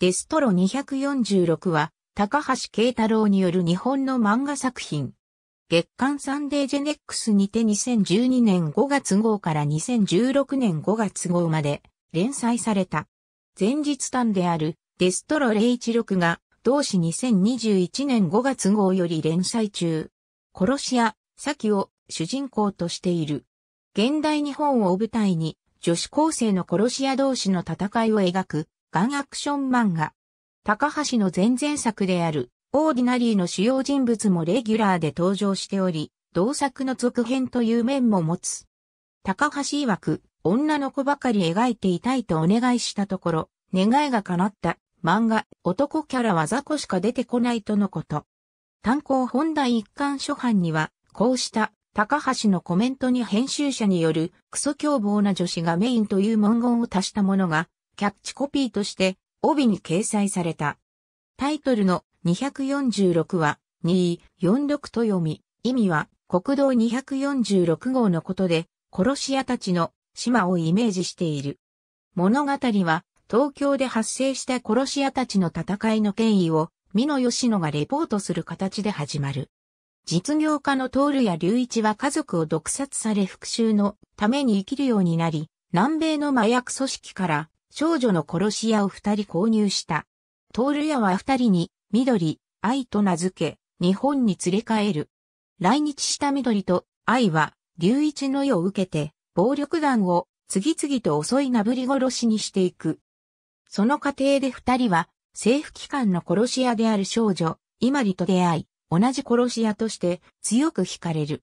デストロ246は、高橋慶太郎による日本の漫画作品。月刊サンデージェネックスにて2012年5月号から2016年5月号まで連載された。前日短であるデストロ016が同誌2021年5月号より連載中。殺し屋、サキを主人公としている。現代日本を舞台に女子高生の殺し屋同士の戦いを描くガンアクション漫画。高橋の前々作である、オーディナリーの主要人物もレギュラーで登場しており、同作の続編という面も持つ。高橋曰く、女の子ばかり描いていたいとお願いしたところ、願いが叶った漫画、男キャラは雑魚しか出てこないとのこと。単行本第一巻初版には、こうした高橋のコメントに編集者によるクソ凶暴な女子がメインという文言を足したものがキャッチコピーとして帯に掲載された。タイトルの246は246と読み、意味は国道246号のことで、殺し屋たちの島をイメージしている。物語は東京で発生した殺し屋たちの戦いの権威を美濃吉野がレポートする形で始まる。実業家のトールや隆一は家族を毒殺され復讐のために生きるようになり、南米の麻薬組織から少女の殺し屋を二人購入した。トール屋は二人に、緑、愛と名付け、日本に連れ帰る。来日した緑と愛は、龍一の意を受けて、暴力団を次々と襲いなぶり殺しにしていく。その過程で二人は、政府機関の殺し屋である少女、イマリと出会い、同じ殺し屋として強く惹かれる。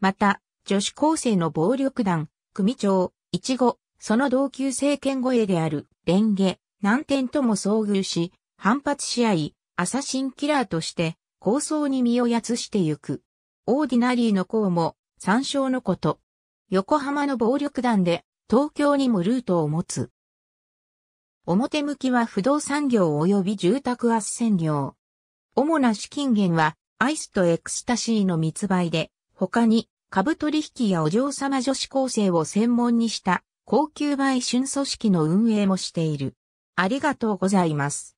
また、女子高生の暴力団、組長、いちご、その同級生権越えである、レンゲ、難点とも遭遇し、反発し合い、アサシンキラーとして、構想に身をやつしてゆく。オーディナリーの項も、参照のこと。横浜の暴力団で、東京にもルートを持つ。表向きは不動産業及び住宅圧旋業。主な資金源は、アイスとエクスタシーの密売で、他に、株取引やお嬢様女子高生を専門にした高級売春組織の運営もしている。ありがとうございます。